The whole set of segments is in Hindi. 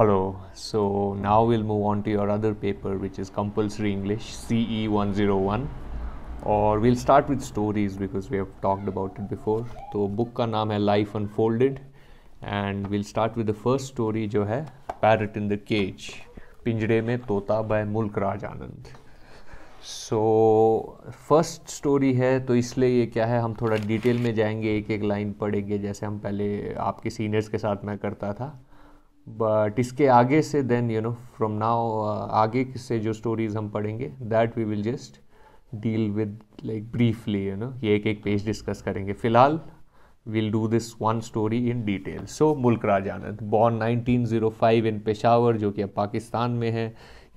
Hello, so now we'll move on to your other paper which is compulsory English CE 101 Or we'll start with stories because we have talked about it before. So book ka naam hai Life Unfolded and we'll start with the first story jo hai Parrot in the Cage Pinjre mein Tota by Mulk Raj Anand so first story है तो इसलिए ये क्या है हम थोड़ा डिटेल में जाएंगे एक एक लाइन पढ़ेंगे जैसे हम पहले आपके सीनियर्स के साथ मैं करता था बट इसके आगे से then you know from now आगे से जो स्टोरीज हम पढ़ेंगे that we will just deal with like briefly you know ये एक एक पेज डिस्कस करेंगे फिलहाल will do this one story in detail so Mulk Raj Anand born nineteen zero five in Peshawar जो कि अब पाकिस्तान में है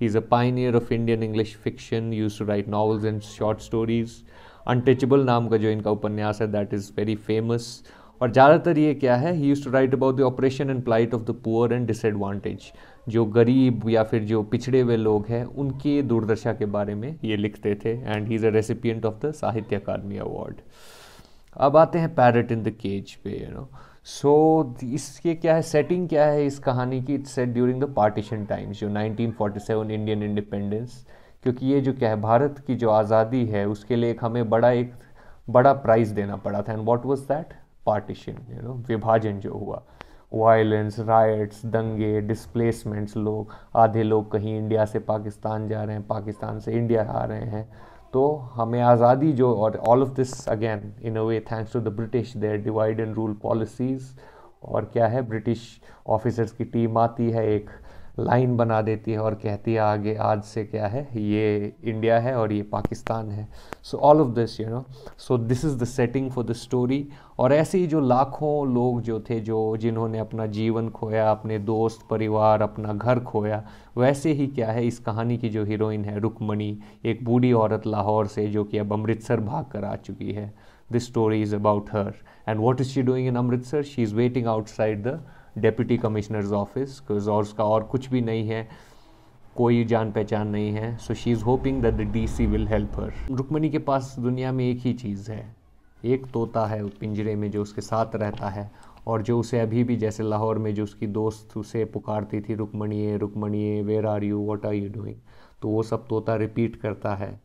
he is a pioneer of Indian English fiction used to write novels and short stories अनटचबल नाम का जो इनका उपन्यास है दैट इज़ वेरी फेमस और ज़्यादातर ये क्या है he used to write about the oppression and plight of the poor and disadvantage जो गरीब या फिर जो पिछड़े हुए लोग हैं उनके दूरदर्शा के बारे में ये लिखते थे and he is a recipient of the Sahitya Akademi award अब आते हैं पैरट इन द केज पे यू नो सो इसके क्या है सेटिंग क्या है इस कहानी की it's set during the partition times जो 1947 इंडियन इंडिपेंडेंस क्योंकि ये जो क्या है भारत की जो आज़ादी है उसके लिए एक हमें बड़ा एक बड़ा प्राइज़ देना पड़ा था and what was that partition you know विभाजन जो हुआ वायलेंस राइट्स दंगे डिस्प्लेसमेंट्स लोग आधे लोग कहीं इंडिया से पाकिस्तान जा रहे हैं पाकिस्तान से इंडिया आ रहे हैं तो हमें आज़ादी जो और all of this again in a way thanks to the British their divide and rule policies और क्या है ब्रिटिश ऑफिसर्स की टीम आती है एक लाइन बना देती है और कहती है आगे आज से क्या है ये इंडिया है और ये पाकिस्तान है so all of this you know so this is the setting for the story और ऐसे ही जो लाखों लोग जो थे जो जिन्होंने अपना जीवन खोया अपने दोस्त परिवार अपना घर खोया वैसे ही क्या है इस कहानी की जो हीरोइन है रुकमणी एक बूढ़ी औरत लाहौर से जो कि अब अमृतसर भाग कर आ चुकी है this story is about her and what is she doing in Amritsar she is waiting outside the deputy commissioner's office और उसका और कुछ भी नहीं है कोई जान पहचान नहीं है so she is hoping that the D C will help her Rukmani के पास दुनिया में एक ही चीज़ है एक तोता है पिंजरे में जो उसके साथ रहता है और जो उसे अभी भी जैसे लाहौर में जो उसकी दोस्त उसे पुकारती थी रुकमणी रुक्मणिए where are you what are you doing तो वो सब तोता रिपीट करता है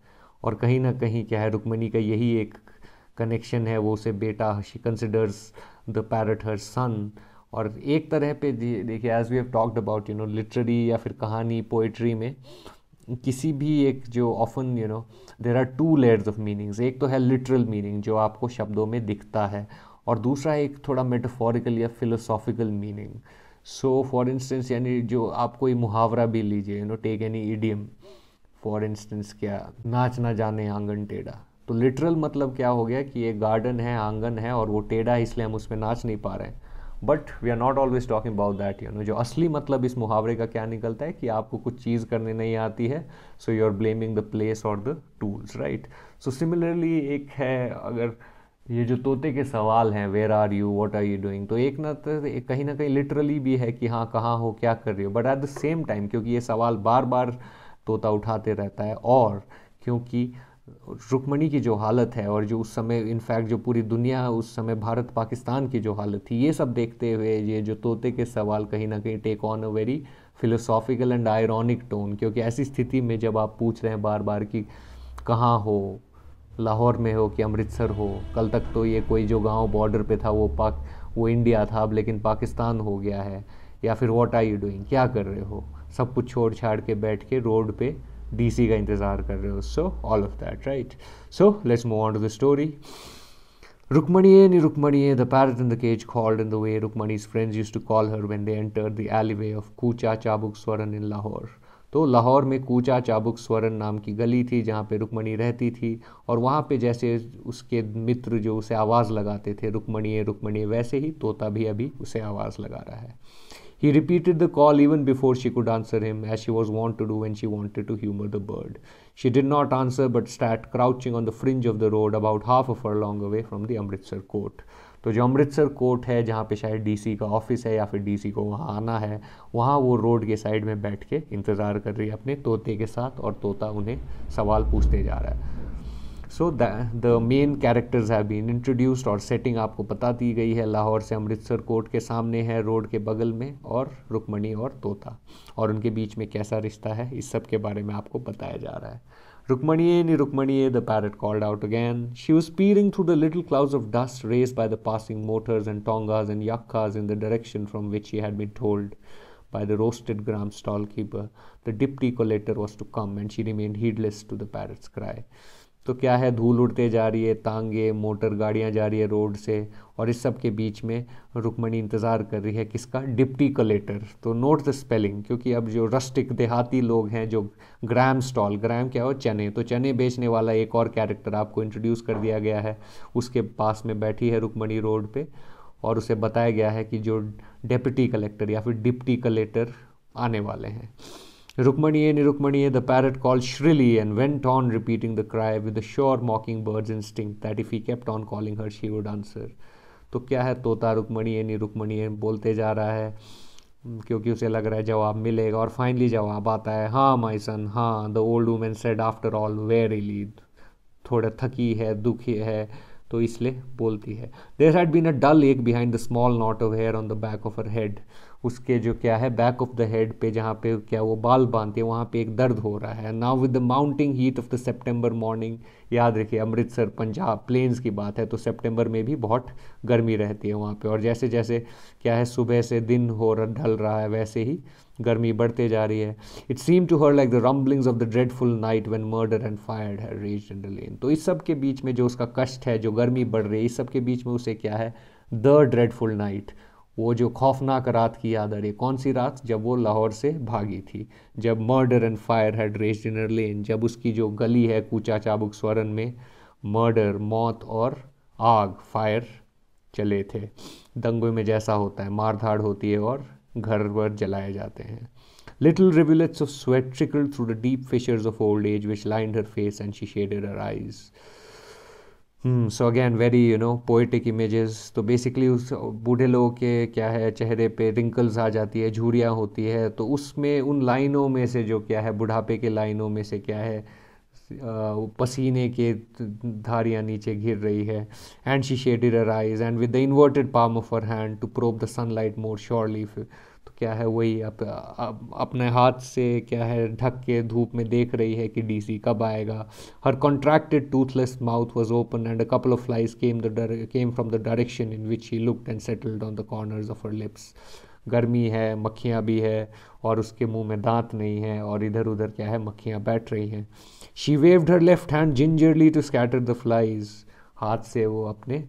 और कहीं ना कहीं क्या है रुकमणी का यही एक कनेक्शन है वो उसे बेटा she considers the parrot her son और एक तरह पे देखिए as we have talked about you know literary या फिर कहानी पोइट्री में किसी भी एक जो often you know there are two layers of meanings एक तो है लिटरल मीनिंग जो आपको शब्दों में दिखता है और दूसरा एक थोड़ा मेटाफोरिकल या philosophical meaning so for instance यानी जो आप कोई मुहावरा भी लीजिए you know take any idiom for instance क्या नाच ना जाने आंगन टेढ़ा तो लिटरल मतलब क्या हो गया कि ये गार्डन है आंगन है और वो टेढ़ा है इसलिए हम उसमें नाच नहीं पा रहे हैं but we are not always talking about that you know जो असली मतलब इस मुहावरे का क्या निकलता है कि आपको कुछ चीज़ करने नहीं आती है so you are blaming the place और the tools right so similarly एक है अगर ये जो तोते के सवाल हैं where are you what are you doing तो एक ना तो कहीं ना कहीं लिटरली भी है कि हाँ कहाँ हो क्या कर रहे हो but at the same time क्योंकि ये सवाल बार बार तोता उठाते रहता है और क्योंकि रुकमणी की जो हालत है और जो उस समय इनफैक्ट जो पूरी दुनिया उस समय भारत पाकिस्तान की जो हालत थी ये सब देखते हुए ये जो तोते के सवाल कहीं ना कहीं take on a very philosophical and ironic tone क्योंकि ऐसी स्थिति में जब आप पूछ रहे हैं बार बार कि कहाँ हो लाहौर में हो कि अमृतसर हो कल तक तो ये कोई जो गांव बॉर्डर पे था वो पाक वो इंडिया था अब लेकिन पाकिस्तान हो गया है या फिर व्हाट आर यू डूइंग क्या कर रहे हो सब कुछ छोड़ छाड़ के बैठ के रोड पे डी सी का इंतजार कर रहे हो so all of that right so let's move on to the story Rukmani ए नी रुक्मणी ए the parrot in the cage called in the way Rukmani friends used to call her when they enter the alleyway of Kucha Chabuk स्वरन इन लाहौर तो लाहौर में कूचा चाबुक स्वरन नाम की गली थी जहाँ पे रुक्मणी रहती थी और वहाँ पे जैसे उसके मित्र जो उसे आवाज़ लगाते थे रुक्मणी ए रुक्मणी वैसे ही तोता भी अभी उसे आवाज़ लगा रहा है He repeated the call even before she could answer him, as she was wont to do when she wanted to humor the bird. She did not answer but sat crouching on the fringe of the road about half a furlong away from the Amritsar court. तो जो अमृतसर कोर्ट है जहाँ पे शायद डीसी का ऑफिस है या फिर डीसी को वहाँ आना है वहाँ वो रोड के साइड में बैठ के इंतज़ार कर रही है अपने तोते के साथ और तोता उन्हें सवाल पूछते जा रहा है so the the main characters have been introduced और सेटिंग आपको बता दी गई है लाहौर से अमृतसर कोर्ट के सामने है रोड के बगल में और रुकमणी और तोता और उनके बीच में कैसा रिश्ता है इस सब के बारे में आपको बताया जा रहा है रुकमणीय नि रुकमणीय the parrot called out again she was peering through the little clouds of dust raised by the passing motors and tongas and ekkas in the direction from which you had been told by the roasted gram stall keeper the deputy collector was to come and she remained heedless to the parrot's cry तो क्या है धूल उड़ते जा रही है तांगे मोटर गाड़ियाँ जा रही है रोड से और इस सब के बीच में रुकमणी इंतज़ार कर रही है किसका डिप्टी कलेक्टर तो नोट द स्पेलिंग क्योंकि अब जो रस्टिक देहाती लोग हैं जो ग्राम स्टॉल ग्राम क्या हो चने तो चने बेचने वाला एक और कैरेक्टर आपको इंट्रोड्यूस कर दिया गया है उसके पास में बैठी है रुकमणी रोड पर और उसे बताया गया है कि जो डेप्टी कलेक्टर या फिर डिप्टी कलेक्टर आने वाले हैं Rukmani Rukmaniye Rukmani, the parrot called shrilly and went on repeating the cry with the sure mocking bird's instinct that if he kept on calling her, she would answer. तो क्या है तोता रुकमणिए नहीं रुकमणिए बोलते जा रहा है क्योंकि उसे लग रहा है जवाब मिलेगा और फाइनली जवाब आता है हाँ माई सन हाँ the old woman said after all wearily थोड़ा थकी है दुखी है तो इसलिए बोलती है there had been a dull ache behind the small knot of hair on the back of her head उसके जो क्या है बैक ऑफ द हेड पे जहाँ पे क्या वो बाल बांधते हैं वहाँ पे एक दर्द हो रहा है now with the mounting heat of the September morning याद रखिए अमृतसर पंजाब प्लेन्स की बात है तो सेप्टेम्बर में भी बहुत गर्मी रहती है वहाँ पर और जैसे जैसे क्या है सुबह से दिन हो रहा ढल रहा है वैसे ही गर्मी बढ़ते जा रही है it seemed to her like the rumblings of the dreadful night when murder and fire had raged and lane तो इस सब के बीच में जो उसका कष्ट है जो गर्मी बढ़ रही है इस सब के बीच में उसे क्या है द ड्रेडफुल नाइट वो जो खौफनाक रात की याद आ रही कौन सी रात जब वो लाहौर से भागी थी जब murder and fire had raged in lane जब उसकी जो गली है कूचा चाबुक स्वरण में मर्डर मौत और आग फायर चले थे दंगों में जैसा होता है मारधाड़ होती है और घर पर जलाए जाते हैं little rivulets of sweat trickle through the deep fissures of old age which lined her face and she shaded her eyes so again very you know poetic images so basically उस बूढ़े लोगों के क्या है चेहरे पे रिंकल्स आ जाती है झूरियाँ होती है तो उसमें उन लाइनों में से जो क्या है बुढ़ापे के लाइनों में से क्या है पसीने के धारियाँ नीचे घिर रही है and she shaded her eyes and with the inverted palm of her hand to probe the sunlight more surely क्या है वही अप, अप, अपने हाथ से क्या है ढक के धूप में देख रही है कि डीसी कब आएगा her contracted toothless mouth was open and a couple of flies came the came from the direction in which he looked and settled on the corners of her lips गर्मी है मक्खियाँ भी है और उसके मुंह में दांत नहीं है और इधर उधर क्या है मक्खियाँ बैठ रही हैं she waved her left hand gingerly to scatter the flies हाथ से वो अपने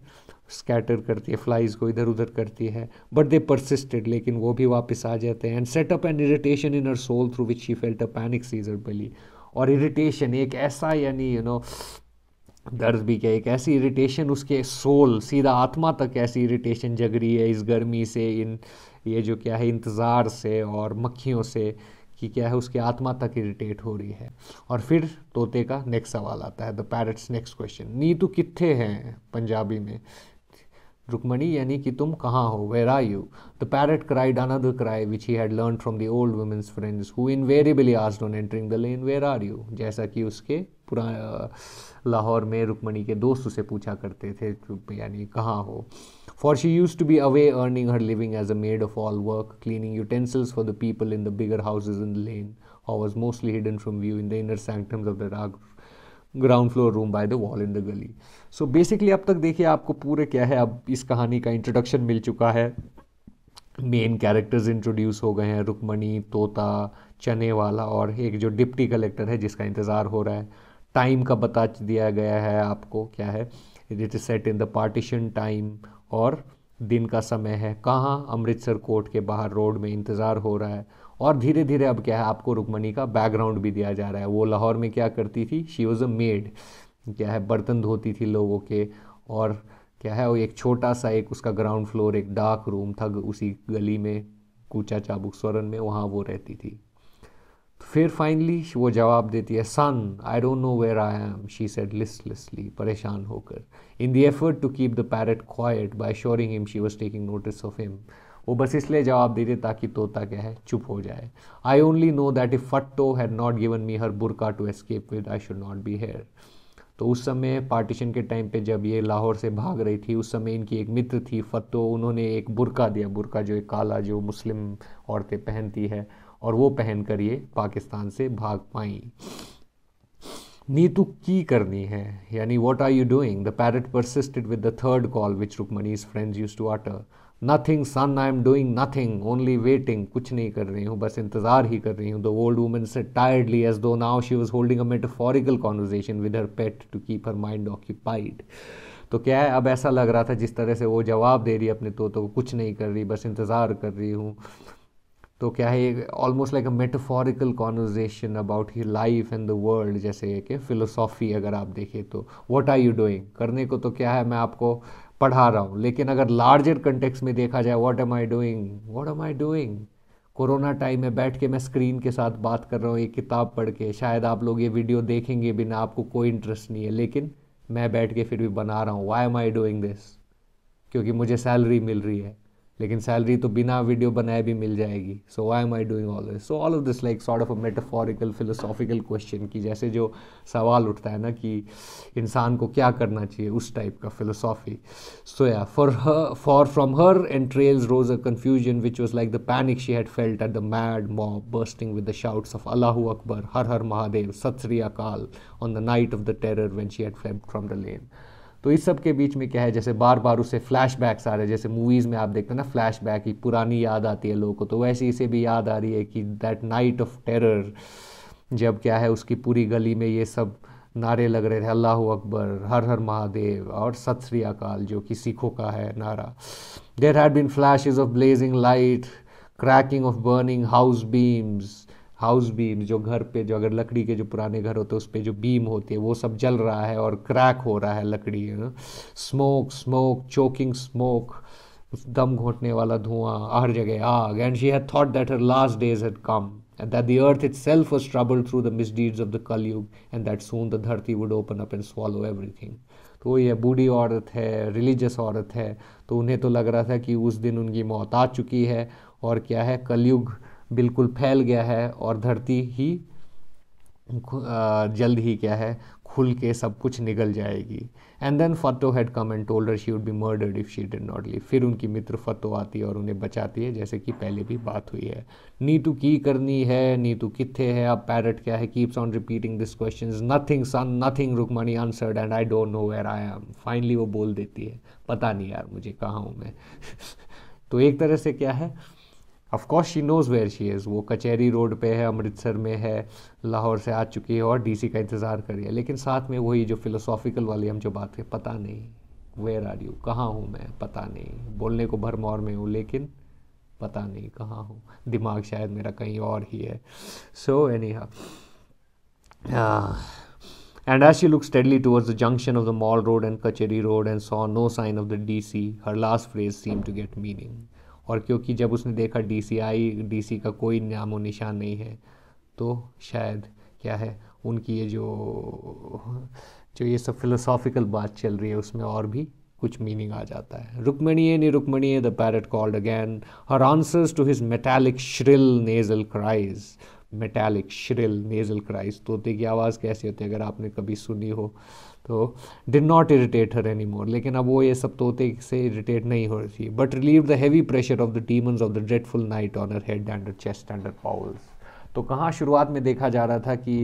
स्कैटर करती है फ्लाइज़ को इधर उधर करती है बट दे परसिस्टेड लेकिन वो भी वापस आ जाते हैं and set up an irritation in her soul through which she felt a panic seizure बली और इरिटेशन एक ऐसा यानी यू नो दर्द भी क्या एक ऐसी इरिटेशन उसके सोल सीधा आत्मा तक ऐसी इरिटेशन जग रही है इस गर्मी से इन ये जो क्या है इंतज़ार से और मक्खियों से कि क्या है उसकी आत्मा तक इरिटेट हो रही है और फिर तोते का नेक्स्ट सवाल आता है द पैरट्स नेक्स्ट क्वेश्चन नीतू कितने हैं पंजाबी में रुक्मणी यानी कि तुम कहाँ हो where are you the parrot cried another cry which he had learn from the old woman's friends who invariably आज on entering the lane where are you जैसा कि उसके पुरा लाहौर में रुक्मणी के दोस्त उसे पूछा करते थे यानी कहाँ हो for she used to be away earning her living as a maid of all work cleaning utensils for the people in the bigger houses in the lane how was mostly hidden from view in the inner sanctums of the rag ground floor room by the wall in the gali so basically अब तक देखिए आपको पूरे क्या है अब इस कहानी का इंट्रोडक्शन मिल चुका है मेन कैरेक्टर्स इंट्रोड्यूस हो गए हैं रुकमणी तोता चने वाला और एक जो डिप्टी कलेक्टर है जिसका इंतज़ार हो रहा है टाइम का बता दिया गया है आपको क्या है it is set in the partition time और दिन का समय है कहाँ अमृतसर कोर्ट के बाहर रोड में इंतज़ार हो रहा है और धीरे धीरे अब क्या है आपको रुकमणी का बैकग्राउंड भी दिया जा रहा है वो लाहौर में क्या करती थी शी वॉज़ अ मेड क्या है बर्तन धोती थी लोगों के और क्या है वो एक छोटा सा एक उसका ग्राउंड फ्लोर एक डार्क रूम था उसी गली में कूचा चाबुक स्वरन में वहाँ वो रहती थी तो फिर फाइनली वो जवाब देती है son I don't know where I am she said listlessly परेशान होकर in the effort to keep the parrot quiet by assuring him she was taking notice of him वो बस इसलिए जवाब दे दे ताकि तोता क्या है चुप हो जाए I only know that if Fatto had not given me her burqa to escape with I should not be here तो उस समय पार्टीशन के टाइम पे जब ये लाहौर से भाग रही थी उस समय इनकी एक मित्र थी फतो उन्होंने एक बुरका दिया बुरका जो एक काला जो मुस्लिम औरतें पहनती है और वो पहन कर ये पाकिस्तान से भाग पाई नीतू की करनी है यानी what are you doing the parrot persisted with the third call which Rukmani's friends used to utter nothing son I am doing nothing only waiting कुछ नहीं कर रही हूँ बस इंतज़ार ही कर रही हूँ the old woman said tiredly as though now she was holding a metaphorical conversation with her pet to keep her mind occupied तो क्या है अब ऐसा लग रहा था जिस तरह से वो जवाब दे रही है अपने तो को तो कुछ नहीं कर रही बस इंतज़ार कर रही हूँ तो क्या है almost like a metaphorical conversation about he life and the world जैसे कि फ़िलोसॉफ़ी अगर आप देखें तो व्हाट आर यू डूइंग करने को तो क्या है मैं आपको पढ़ा रहा हूँ लेकिन अगर लार्जर कंटेक्स में देखा जाए what am I doing what am I doing corona time में बैठ के मैं स्क्रीन के साथ बात कर रहा हूँ ये किताब पढ़ के शायद आप लोग ये वीडियो देखेंगे बिना आपको कोई इंटरेस्ट नहीं है लेकिन मैं बैठ के फिर भी बना रहा हूँ why am I doing this क्योंकि मुझे सैलरी मिल रही है लेकिन सैलरी तो बिना वीडियो बनाए भी मिल जाएगी so why am I doing all this so all of this like sort of a metaphorical philosophical question की जैसे जो सवाल उठता है ना कि इंसान को क्या करना चाहिए उस टाइप का फिलोसॉफी सो या for for from her and trails rose a confusion which was like the panic she had felt at the mad mob bursting with the shouts of Allah Akbar Har Har Mahadev Sat Sri Akal on the night of the terror when she had fled from the lane तो इस सब के बीच में क्या है जैसे बार बार उसे फ्लैश आ रहे हैं जैसे मूवीज़ में आप देखते हैं ना फ्लैश ही पुरानी याद आती है लोगों को तो वैसे इसे भी याद आ रही है कि दैट नाइट ऑफ टेरर जब क्या है उसकी पूरी गली में ये सब नारे लग रहे थे अल्लाह अकबर हर हर महादेव और सत श्री अकाल जो कि सिखों का है नारा there had been flash of blazing light cracking of burning house beams house beam जो घर पे जो अगर लकड़ी के जो पुराने घर होते हैं उस पर जो बीम होती है वो सब जल रहा है और क्रैक हो रहा है लकड़ी स्मोक स्मोक चोकिंग स्मोक दम घोटने वाला धुआं हर जगह आग and she had thought that her last days had come and that the earth itself was troubled through the misdeeds of the Kalyug and that soon the dharti would open up and swallow everything तो ये बूढ़ी औरत है रिलीजियस औरत है तो उन्हें तो लग रहा था कि उस दिन उनकी मौत आ चुकी है और क्या है कलयुग बिल्कुल फैल गया है और धरती ही जल्द ही क्या है खुल के सब कुछ निकल जाएगी and then Fatto had come and told her she would be murdered if she did not leave फिर उनकी मित्र फतो आती है और उन्हें बचाती है जैसे कि पहले भी बात हुई है नीतू की करनी है नीतू कितने है अब पैरट क्या है keeps on repeating this question nothing son nothing Rukmani answered and I don't know where I am finally वो बोल देती है पता नहीं यार मुझे कहाँ हूँ मैं तो एक तरह से क्या है of course she knows where she is वो कचहरी रोड पे है अमृतसर में है लाहौर से आ चुकी है और डीसी का इंतज़ार कर रही है लेकिन साथ में वही जो फिलोसॉफिकल वाली हम जो बात है पता नहीं वेयर आर यू कहाँ हूँ मैं पता नहीं बोलने को भरमौर में हूँ लेकिन पता नहीं कहाँ हूँ दिमाग शायद मेरा कहीं और ही है so any and as she look steadily towards the junction of the mall road and Kachahri road and saw no sign of the D C her last phrase seem to get meaning और क्योंकि जब उसने देखा डीसीआई डीसी का कोई नामो निशान नहीं है तो शायद क्या है उनकी ये जो जो ये सब फिलोसॉफिकल बात चल रही है उसमें और भी कुछ मीनिंग आ जाता है ए नी Rukmani the parrot called again her answers to his metallic shrill nasal cries metallic shrill nasal cries तोते की आवाज़ कैसी होती है अगर आपने कभी सुनी हो तो did not irritate her any more लेकिन अब वो ये सब तोते से इरिटेट नहीं हो रही थी but relieve the heavy pressure of the demons of the dreadful night on her head and chest and पाउल्स तो कहाँ शुरुआत में देखा जा रहा था कि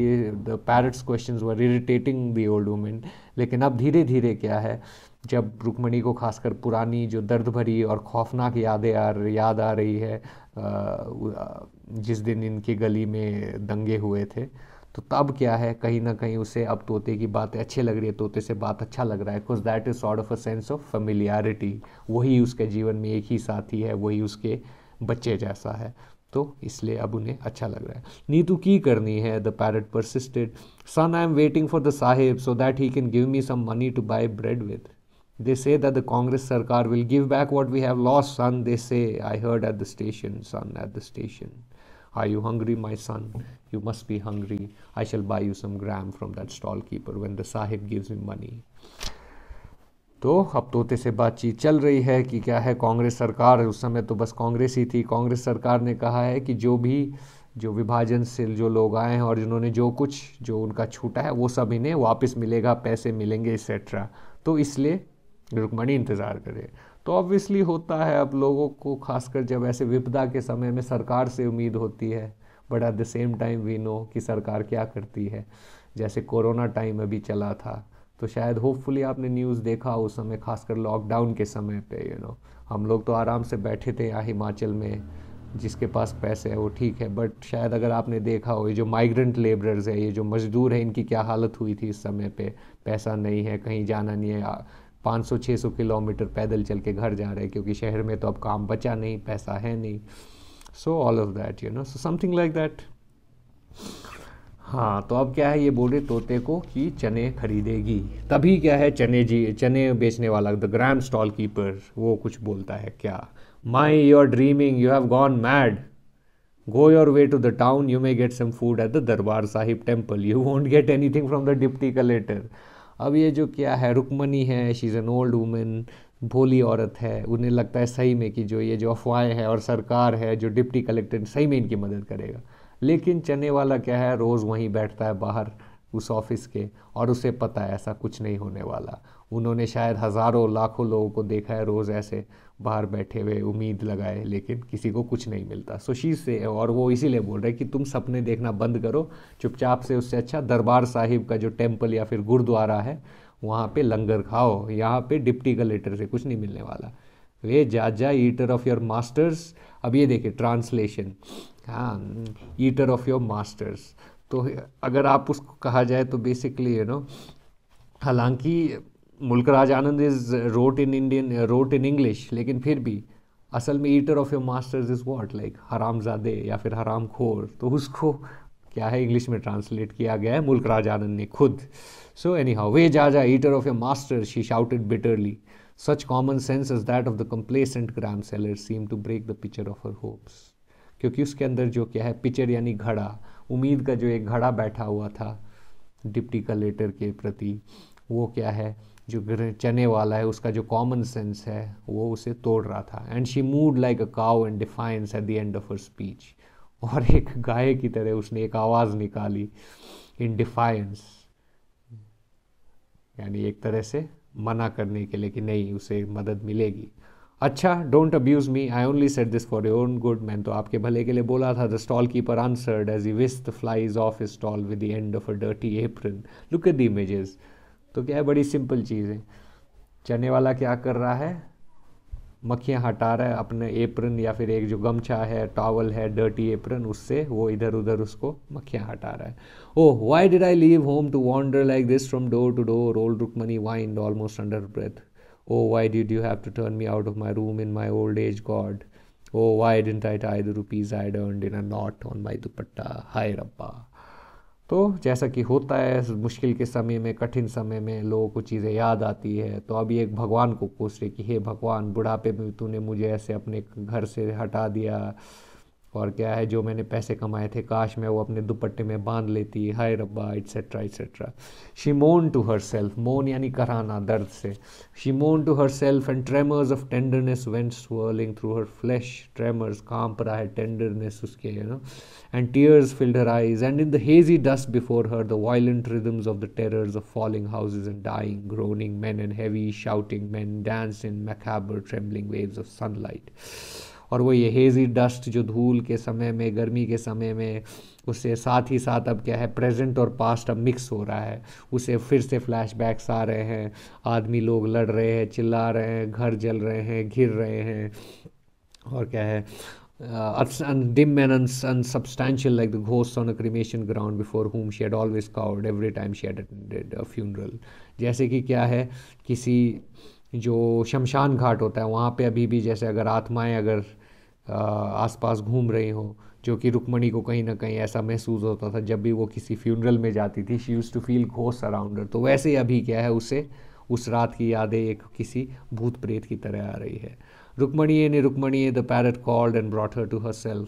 the parrot's question were irritating the old woman लेकिन अब धीरे धीरे क्या है जब रुकमणी को खासकर पुरानी जो दर्द भरी और खौफनाक यादें आ याद आ रही है जिस दिन इनकी गली में दंगे हुए थे तो तब क्या है कहीं ना कहीं उसे अब तोते की बातें अच्छी लग रही है तोते से बात अच्छा लग रहा है because that is sort of a sense of familiarity वही उसके जीवन में एक ही साथी है वही उसके बच्चे जैसा है तो इसलिए अब उन्हें अच्छा लग रहा है नीतू की करनी है the parrot persisted son I am waiting for the sahib so that he can give me some money to buy bread with they say that the Congress sarkar will give back what we have lost son they say I heard at the station son at the station Are you hungry, my son? You must be hungry. I shall buy you some gram from that stall keeper when the sahib gives me money. तो अब तोते से बातचीत चल रही है कि क्या है कांग्रेस सरकार उस समय तो बस कांग्रेस ही थी कांग्रेस सरकार ने कहा है कि जो भी जो विभाजन से जो लोग आए हैं और जिन्होंने जो कुछ जो उनका छूटा है वो सब इन्हें वापस मिलेगा पैसे मिलेंगे एक्सेट्रा तो इसलिए रुकमणी इंतज़ार करे तो ऑब्वियसली होता है अब लोगों को खासकर जब ऐसे विपदा के समय में सरकार से उम्मीद होती है but at the same time we know कि सरकार क्या करती है जैसे कोरोना टाइम अभी चला था तो शायद होपफुली आपने न्यूज़ देखा उस समय खासकर लॉकडाउन के समय पे यू you नो know, हम लोग तो आराम से बैठे थे यहाँ हिमाचल में जिसके पास पैसे हैं वो ठीक है बट शायद अगर आपने देखा हो ये जो माइग्रेंट लेबरर्स है ये जो मज़दूर हैं इनकी क्या हालत हुई थी इस समय पे पैसा नहीं है कहीं जाना नहीं है 500-600 किलोमीटर पैदल चल के घर जा रहे हैं क्योंकि शहर में तो अब काम बचा नहीं पैसा है नहीं so all of that you know so something like that हाँ तो अब क्या है ये बोले तोते को कि चने खरीदेगी तभी क्या है चने जी चने बेचने वाला द ग्रैंड स्टॉल कीपर वो कुछ बोलता है क्या my you're dreaming you have gone mad go your way to the town you may get some food at the Darbar Sahib temple you won't get anything from the deputy collector अब ये जो क्या है रुकमनी है she is an old woman भोली औरत है उन्हें लगता है सही में कि जो ये जो अफवाहें हैं और सरकार है जो डिप्टी कलेक्टर सही में इनकी मदद करेगा लेकिन चने वाला क्या है रोज़ वहीं बैठता है बाहर उस ऑफिस के और उसे पता है ऐसा कुछ नहीं होने वाला उन्होंने शायद हज़ारों लाखों लोगों को देखा है रोज़ ऐसे बाहर बैठे हुए उम्मीद लगाए लेकिन किसी को कुछ नहीं मिलता सो शी से और वो इसीलिए बोल रहे कि तुम सपने देखना बंद करो चुपचाप से उससे अच्छा दरबार साहिब का जो टेम्पल या फिर गुरुद्वारा है वहाँ पे लंगर खाओ यहाँ पे डिप्टी कलेक्टर से कुछ नहीं मिलने वाला वे जाजा ईटर ऑफ योर मास्टर्स अब ये देखिए ट्रांसलेशन हाँ ईटर ऑफ योर मास्टर्स तो अगर आप उसको कहा जाए तो बेसिकली यू नो हालांकि Mulk Raj Anand is wrote in Indian wrote in English लेकिन फिर भी असल में eater of your masters is what like हरामजादे या फिर हराम खोर तो उसको क्या है इंग्लिश में ट्रांसलेट किया गया है मुल्क राज आनंद ने खुद सो एनी हाउ वे जा जा eater of your master she shouted bitterly such common sense is that of the complacent gram seller seem to break the picture of her hopes क्योंकि उसके अंदर जो क्या है पिक्चर यानी घड़ा उम्मीद का जो एक घड़ा बैठा हुआ था डिप्टी कलेक्टर के प्रति वो क्या है जो चने वाला है उसका जो कॉमन सेंस है वो उसे तोड़ रहा था and she mooed like a cow and defiance at the end of her speech और एक गाय की तरह उसने एक आवाज़ निकाली इन डिफाइंस यानी एक तरह से मना करने के लिए कि नहीं उसे मदद मिलेगी अच्छा don't abuse me I only said this for your own good man तो आपके भले के लिए बोला था the stall keeper answered as he whisked flies off stall with the end of a dirty apron look at the images तो क्या है बड़ी सिंपल चीज़ है चने वाला क्या कर रहा है मक्खियाँ हटा रहा है अपने एप्रन या फिर एक जो गमछा है टॉवल है डर्टी एप्रन उससे वो इधर उधर उसको मक्खियाँ हटा रहा है oh why did I leave home to wander like this from door to door old Rukmani whined almost under breath O why did you have to turn me out of my room in my old age God O why didn't I tie the rupees I डर्न in a knot on my dupatta हाई रब्बा तो जैसा कि होता है मुश्किल के समय में कठिन समय में लोगों को चीज़ें याद आती है तो अभी एक भगवान को कोस रहे कि हे भगवान बुढ़ापे में तूने मुझे ऐसे अपने घर से हटा दिया और क्या है जो मैंने पैसे कमाए थे काश मैं वो अपने दुपट्टे में बांध लेती हाय रब्बा etcetera etcetera she moan to herself moan यानी कराना दर्द से she moan to herself and tremors of tenderness went swirling through her flesh tremors कांप रहा है टेंडरनेस उसके you know and tears filled her and in the hazy dust before her the violent rhythms of the terrors of falling houses and dying groaning man and heavy shouting man dance in macabre trembling waves of sunlight और वो ये हेज़ी डस्ट जो धूल के समय में गर्मी के समय में उससे साथ ही साथ अब क्या है प्रेजेंट और पास्ट अब मिक्स हो रहा है उसे फिर से फ्लैशबैक्स आ रहे हैं आदमी लोग लड़ रहे हैं चिल्ला रहे हैं घर जल रहे हैं घिर रहे हैं और क्या है dim dim and uns- unsubstantial like the ghosts on a cremation ground before whom always had every time every time a funeral जैसे कि क्या है किसी जो शमशान घाट होता है वहाँ पे अभी भी जैसे अगर आत्माएं अगर आसपास घूम रही हों जो कि रुकमणी को कहीं ना कहीं ऐसा महसूस होता था जब भी वो किसी फ्यूनरल में जाती थी she use to feel ghost around her तो वैसे ही अभी क्या है उसे उस रात की यादें एक किसी भूत प्रेत की तरह आ रही है रुकमणी ने Rukmani the parrot called and brought her to herself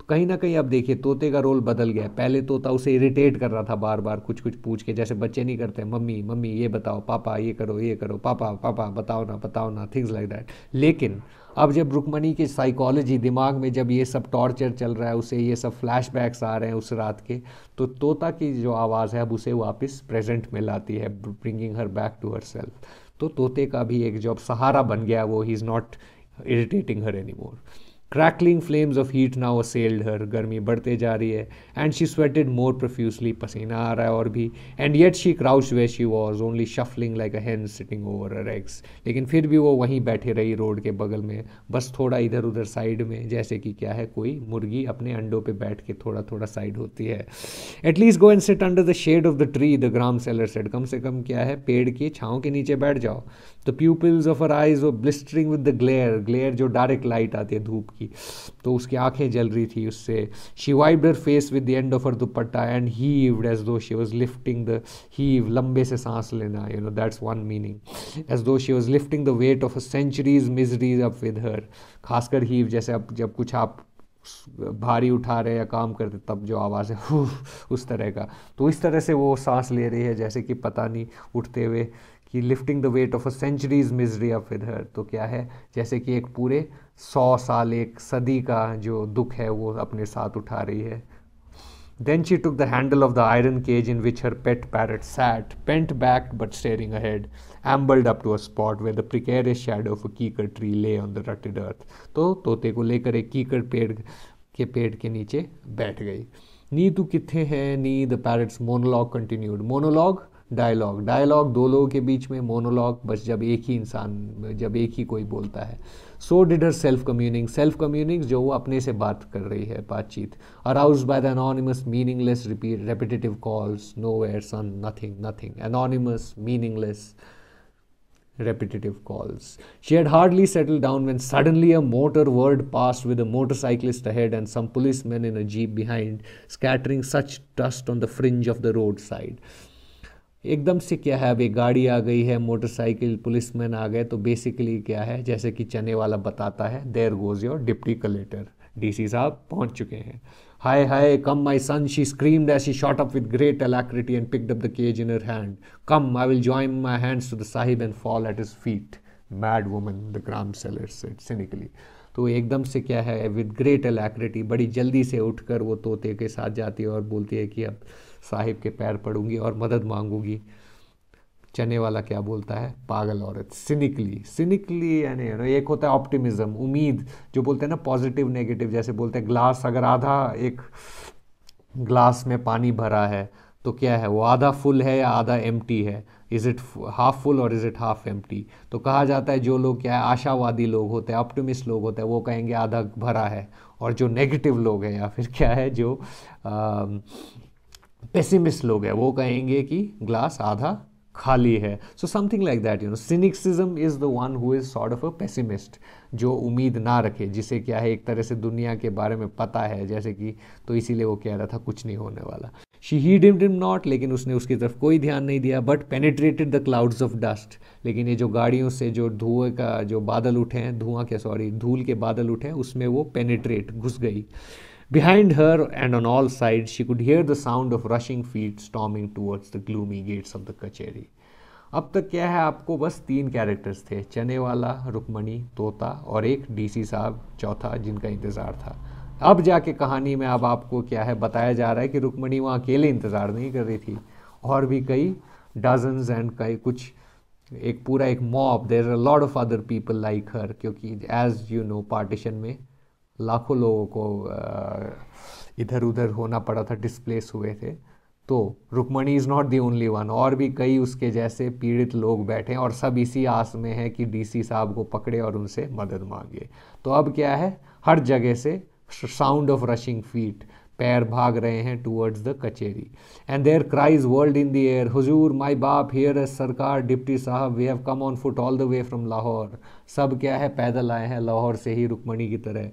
तो कहीं ना कहीं अब देखिए तोते का रोल बदल गया पहले तोता उसे इरिटेट कर रहा था बार बार कुछ कुछ पूछ के जैसे बच्चे नहीं करते मम्मी मम्मी ये बताओ पापा ये करो ये करो पापा पापा बताओ ना बताओ ना थिंग्स लाइक दैट लेकिन अब जब रुकमणी की साइकोलॉजी दिमाग में जब ये सब टॉर्चर चल रहा है उसे ये सब फ्लैशबैक्स आ रहे हैं उस रात के तो तोता की जो आवाज़ है अब उसे वापस प्रेजेंट में लाती है bringing her back to herself तो तोते का भी एक अब सहारा बन गया वो he is not irritating her any more crackling flames of heat now assailed her गर्मी बढ़ते जा रही है and she sweated more profusely पसीना आ रहा है और भी and yet she crouch where she was only shuffling like a hen sitting over her eggs लेकिन फिर भी वो वहीं बैठे रही रोड के बगल में बस थोड़ा इधर उधर साइड में जैसे कि क्या है कोई मुर्गी अपने अंडों पर बैठ के थोड़ा थोड़ा साइड होती है at least go and sit under the shade of the tree the gram seller said कम से कम क्या है पेड़ की छाँव के नीचे बैठ जाओ the pupils of her eyes of blistering with the glare glare जो डायरेक्ट लाइट आती है धूप की की तो उसकी आंखें जल रही थी उससे she wiped her face with the end of her dupatta and heaved as though she was lifting the heave लंबे से सांस लेना you know that's one meaning as though she was lifting the weight of a centuries miseries up with her खासकर हीव जैसे अब जब कुछ आप भारी उठा रहे या काम करते तब जो आवाज़ है उस तरह का तो इस तरह से वो सांस ले रही है जैसे कि पता नहीं उठते हुए कि lifting the weight of a centuries misery of with her तो क्या है जैसे कि एक पूरे सौ साल एक सदी का जो दुख है वो अपने साथ उठा रही है then she took the handle of the iron cage in which her pet parrot sat pent back but staring ahead ambled up to a spot where the precarious shadow of a kikar tree ले ऑन द रटेड अर्थ तो तोते को लेकर एक कीकर पेड़ के पेड़ के नीचे बैठ गई नी तू कितने हैं नी the parrot's monologue continued monologue dialogue dialogue दो लोगों के बीच में मोनोलॉग बस जब एक ही इंसान जब एक ही कोई बोलता है so did her self communing self communing जो वो अपने से बात कर रही है बातचीत arouse by the anonymous meaningless repeat repetitive calls no where son nothing nothing anonymous meaningless repetitive calls. She had hardly settled down when suddenly a motor word passed with a motorcyclist ahead and some policemen in a jeep behind, scattering such dust on the fringe of the roadside. एकदम से क्या है अब गाड़ी आ गई है मोटरसाइकिल पुलिसमैन आ गए तो बेसिकली क्या है जैसे कि चने वाला बताता है there goes your deputy collector DC sahab पहुंच चुके हैं हाय हाय come my son she scream as she shot up with great alacrity and picked up the cage in her hand come I will join my hands to the sahib and fall at his feet mad woman the gram seller said cynically तो एकदम से क्या है विद ग्रेट एलैक्रिटी बड़ी जल्दी से उठकर वो तोते के साथ जाती है और बोलती है कि अब साहिब के पैर पड़ूंगी और मदद मांगूंगी चने वाला क्या बोलता है पागल औरत सिनिकली सिनिकली यानी यू नो एक होता है ऑप्टिमिज्म उम्मीद जो बोलते हैं ना पॉजिटिव नेगेटिव जैसे बोलते हैं ग्लास अगर आधा एक ग्लास में पानी भरा है तो क्या है वो आधा फुल है या आधा एम है इज़ इट हाफ फुल और इज़ इट हाफ एम तो कहा जाता है जो लोग क्या है आशावादी लोग होते हैं ऑप्टिमिस्ट लोग होते हैं वो कहेंगे आधा भरा है और जो नेगेटिव लोग हैं या फिर क्या है जो पेसिमिस्ट लोग हैं वो कहेंगे कि ग्लास आधा खाली है so something like that you know cynicism is the one who is sort of a pessimist जो उम्मीद ना रखे जिसे क्या है एक तरह से दुनिया के बारे में पता है जैसे कि तो इसीलिए वो कह रहा था कुछ नहीं होने वाला she he dim dim not लेकिन उसने उसकी तरफ कोई ध्यान नहीं दिया but penetrated the clouds of dust लेकिन ये जो गाड़ियों से जो धुएं का जो बादल उठे हैं धुआं के सॉरी धूल के बादल उठे हैं उसमें वो पेनिट्रेट घुस गई Behind her and on all sides she could hear the sound of rushing feet storming towards the gloomy gates of the कचेरी अब तक क्या है आपको बस तीन कैरेक्टर्स थे चने वाला रुकमणि तोता और एक डीसी साहब चौथा जिनका इंतज़ार था अब जाके कहानी में अब आपको क्या है बताया जा रहा है कि रुकमणि वहाँ अकेले इंतज़ार नहीं कर रही थी और भी कई डजन्स एंड कई कुछ एक पूरा एक mob there a lot of other people like her क्योंकि एज यू नो पार्टीशन में लाखों लोगों को इधर उधर होना पड़ा था डिस्प्लेस हुए थे तो Rukmani is not the only one और भी कई उसके जैसे पीड़ित लोग बैठे हैं और सब इसी आस में है कि डीसी साहब को पकड़े और उनसे मदद मांगे तो अब क्या है हर जगह से साउंड ऑफ रशिंग फीट पैर भाग रहे हैं towards the kacheri and there cries whirled in the air huzoor mai baap hear us sarkar deputy sahib we have come on foot all the way from Lahore सब क्या है पैदल आए हैं लाहौर से ही रुक्मणी की तरह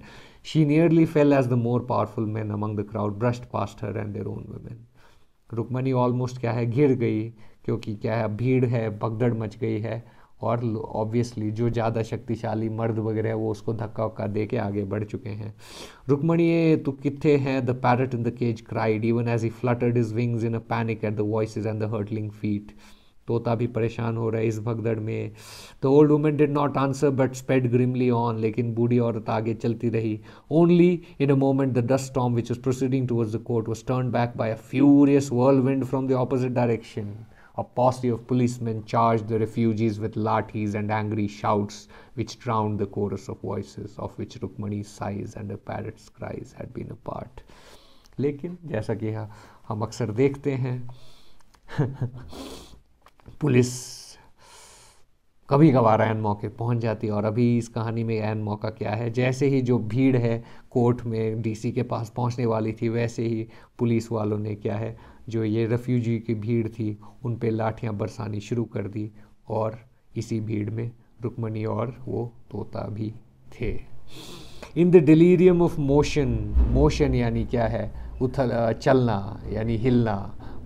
She nearly fell as the more powerful men among the crowd brushed past her and their own women. Rukmani almost क्या है घिर गई क्योंकि क्या है भीड़ है भगदड़ मच गई है और ऑब्वियसली जो ज़्यादा शक्तिशाली मर्द वगैरह वो उसको धक्का वक्का दे के आगे बढ़ चुके हैं ये तो कितने हैं the parrot in the cage cried even as he fluttered his wings in a panic at the voice and the hurtling feet तोता भी परेशान हो रहा है इस भगदड़ में the old women did not answer but sped grimly on लेकिन बूढ़ी औरत आगे चलती रही only in a moment the dust storm which is proceeding towards the court was turned back by a furious world whirlwind from the opposite direction A posse of policemen charged the refugees with lathis and angry shouts, which drowned the chorus of voices, of which Rukmani's sighs and her parrot's cries had been a part. लेकिन जैसा कि हम अक्सर देखते हैं पुलिस कभी कभार एन मौके पहुंच जाती है और अभी इस कहानी में एन मौका क्या है जैसे ही जो भीड़ है कोर्ट में डीसी के पास पहुंचने वाली थी वैसे ही पुलिस वालों ने क्या है जो ये रेफ्यूजी की भीड़ थी उन पे लाठियां बरसानी शुरू कर दी और इसी भीड़ में रुक्मणी और वो तोता भी थे in the delirium of motion motion यानी क्या है उथल चलना यानी हिलना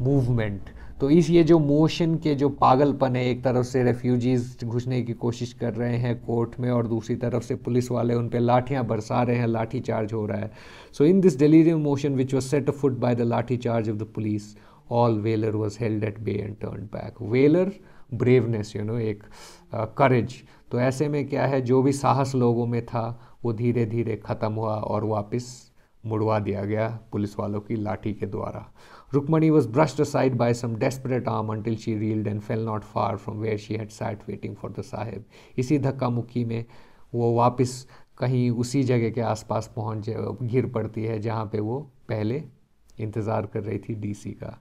मूवमेंट तो इस ये जो मोशन के जो पागलपन है एक तरफ से रेफ्यूजीज घुसने की कोशिश कर रहे हैं कोर्ट में और दूसरी तरफ से पुलिस वाले उन पर लाठियाँ बरसा रहे हैं लाठी चार्ज हो रहा है so in this delivery motion which was set afoot by the lathi charge of the police all valour was held at bay and turned back valour braveness you know एक करेज uh, तो ऐसे में क्या है जो भी साहस लोगों में था वो धीरे धीरे ख़त्म हुआ और वापस मुड़वा दिया गया पुलिस वालों की लाठी के द्वारा Rukmani was brushed aside by some desperate arm until she reeled and fell not far from where she had sat waiting for the Sahib इसी धक्का मुक्की में वो वापस कहीं उसी जगह के आसपास पहुंच गिर पड़ती है जहाँ पे वो पहले इंतज़ार कर रही थी डीसी का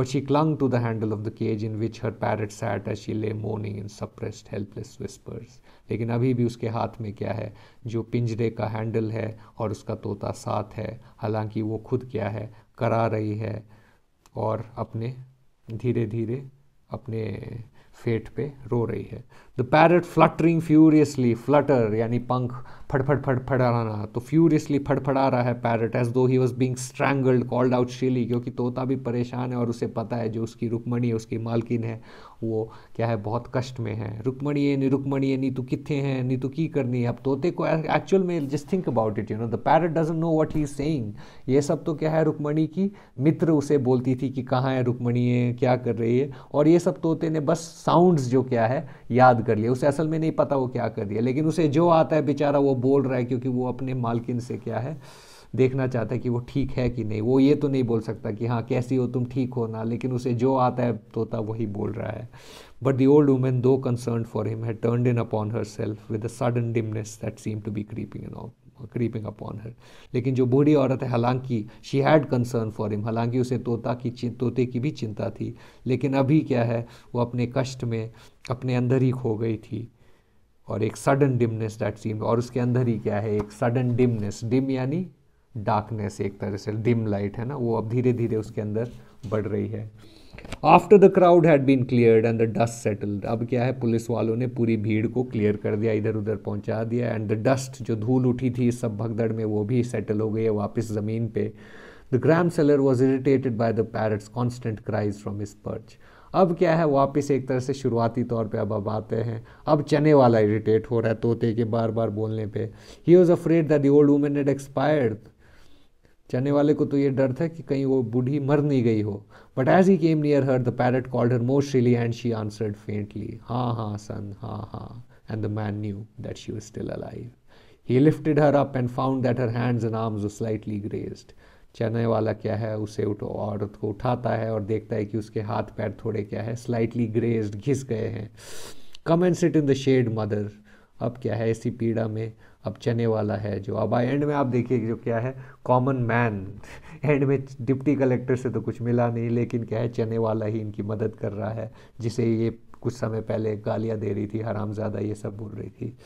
but she clung to the handle of the cage in which her parrot sat as she lay moaning in suppressed helpless whispers लेकिन अभी भी उसके हाथ में क्या है जो पिंजरे का हैंडल है और उसका तोता साथ है हालांकि वो खुद क्या है करा रही है और अपने धीरे धीरे अपने फेट पे रो रही है the parrot fluttering furiously flutter यानी पंख फटफट रहा तो फ्यूरियसली फटफड़ा रहा है parrot as though he was being strangled called out shrilly क्योंकि तोता भी परेशान है और उसे पता है जो उसकी रुकमणी है उसकी मालकिन है वो क्या है बहुत कष्ट में है नहीं रुकमणी है नहीं तो कितने हैं नहीं तो की करनी है अब तोते को एक्चुअल में just think about it you know the parrot doesn't know what he is saying ये सब तो क्या है रुकमणी की मित्र उसे बोलती थी कि कहाँ है है क्या कर रही है और ये सब तोते ने बस साउंड्स जो क्या है याद कर लिए उसे असल में नहीं पता वो क्या कर रही है लेकिन उसे जो आता है बेचारा वो बोल रहा है क्योंकि वो अपने मालकिन से क्या है देखना चाहता है कि वो ठीक है कि नहीं वो ये तो नहीं बोल सकता कि हाँ कैसी हो तुम ठीक हो ना लेकिन उसे जो आता है तोता वही बोल रहा है but the old woman, though concern for him है turn in upon herself with sudden dimness that seem to be creeping in of creeping upon her लेकिन जो बूढ़ी औरत है हालांकि she had concern for him हालांकि उसे तोता की तोते की भी चिंता थी लेकिन अभी क्या है वो अपने कष्ट में अपने अंदर ही खो गई थी और एक सडन डिमनेस डैट सीम और उसके अंदर ही क्या है एक सडन डिमनेस डिम यानी डार्कनेस एक तरह से डिम लाइट है ना वो अब धीरे धीरे उसके अंदर बढ़ रही है after the crowd had been cleared and the dust settled अब क्या है पुलिस वालों ने पूरी भीड़ को क्लियर कर दिया इधर उधर पहुंचा दिया एंड द डस्ट जो धूल उठी थी इस सब भगदड़ में वो भी सेटल हो गई है वापस ज़मीन पे the gram seller was irritated by the parrot's constant cries from his perch अब क्या है वापस एक तरह से शुरुआती तौर पे अब अब आते हैं अब चने वाला इरिटेट हो रहा है तोते के बार बार बोलने पे he was afraid that the old women had expired चलने वाले को तो ये डर था कि कहीं वो बूढ़ी मर नहीं गई हो but as he came near her the parrot called her most really and she answered faintly हाँ हाँ सन हाँ हाँ and the man knew that she was still alive he lifted her up and found that her hands and arms slightly grazed चने वाला क्या है उसे उठो औरत को उठाता है और देखता है कि उसके हाथ पैर थोड़े क्या है स्लाइटली ग्रेस्ड घिस गए हैं come and sit in the shade mother अब क्या है इसी पीड़ा में अब चने वाला है जो अब एंड में आप देखिए जो क्या है कॉमन मैन एंड में डिप्टी कलेक्टर से तो कुछ मिला नहीं लेकिन क्या है चने वाला ही इनकी मदद कर रहा है जिसे ये कुछ समय पहले गालियाँ दे रही थी हरामजादा ये सब बोल रही थी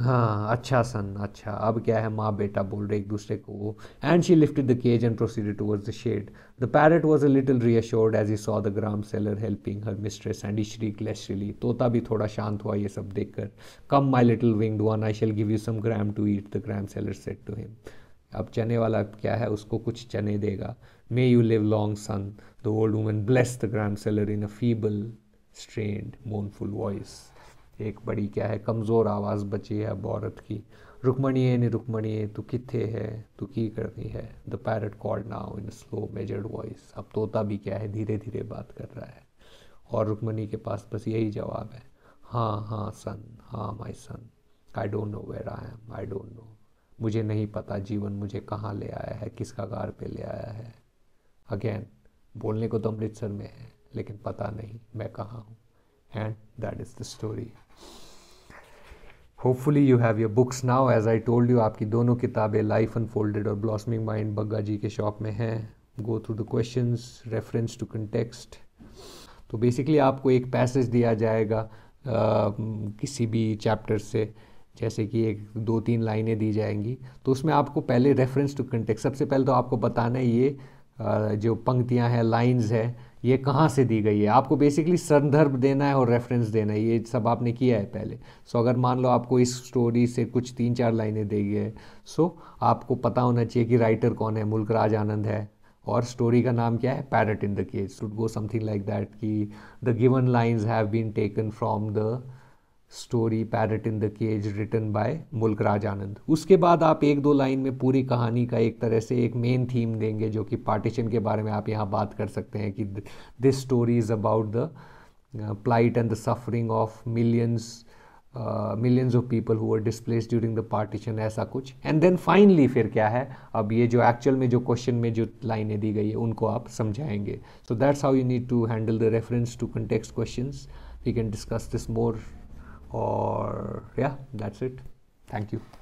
हाँ अच्छा सन अच्छा अब क्या है माँ बेटा बोल रहे एक दूसरे को वो and she lifted the cage and proceeded towards the shade the parrot was a little reassured as he saw the gram seller helping her mistress and he श्री क्लेशली तोता भी थोड़ा शांत हुआ ये सब देखकर come my little winged one I shall give you some gram to eat the gram seller said to him अब चने वाला क्या है उसको कुछ चने देगा may you live long son the old woman bless the gram seller in a feeble strained mournful voice एक बड़ी क्या है कमज़ोर आवाज़ बची है अब औरत की नहीं रुकमणी है तू कितने है तू की करनी है the parrot call now in slow measured voice अब तोता भी क्या है धीरे धीरे बात कर रहा है और रुकमणी के पास बस यही जवाब है हाँ हाँ सन हाँ my son I don't know where I am I don't know मुझे नहीं पता जीवन मुझे कहाँ ले आया है किस कगार पे ले आया है अगेन बोलने को तो अमृतसर में है लेकिन पता नहीं मैं कहाँ हूँ and that is the story hopefully you have your books now as I told you आपकी दोनों किताबें लाइफ अनफोल्डेड और ब्लॉसमिंग माइंड बग्गा जी के शॉप में हैं go through the question reference to context तो बेसिकली आपको एक पैसेज दिया जाएगा आ, किसी भी चैप्टर से जैसे कि एक दो तीन लाइनें दी जाएंगी तो उसमें आपको पहले रेफरेंस टू कंटेक्स सबसे पहले तो आपको बताना है ये जो पंक्तियाँ हैं लाइन्स हैं ये कहाँ से दी गई है आपको बेसिकली संदर्भ देना है और रेफरेंस देना है ये सब आपने किया है पहले सो अगर मान लो आपको इस स्टोरी से कुछ तीन चार लाइनें दी गई है सो आपको पता होना चाहिए कि राइटर कौन है मुल्क राज आनंद है और स्टोरी का नाम क्या है parrot in the cage should go something like that कि the given lines have been taken from the story parrot in the cage written by Mulk Raj आनंद उसके बाद आप एक दो लाइन में पूरी कहानी का एक तरह से एक मेन थीम देंगे जो कि पार्टीशन के बारे में आप यहाँ बात कर सकते हैं कि this story is about the plight and the suffering of millions millions of people हुआ डिस्प्लेस ड्यूरिंग द पार्टीशन ऐसा कुछ एंड देन फाइनली फिर क्या है अब ये जो एक्चुअल में जो क्वेश्चन में जो लाइनें दी गई है उनको आप समझाएंगे so that's how you need to handle the reference to context question we can discuss this more or yeah that's it thank you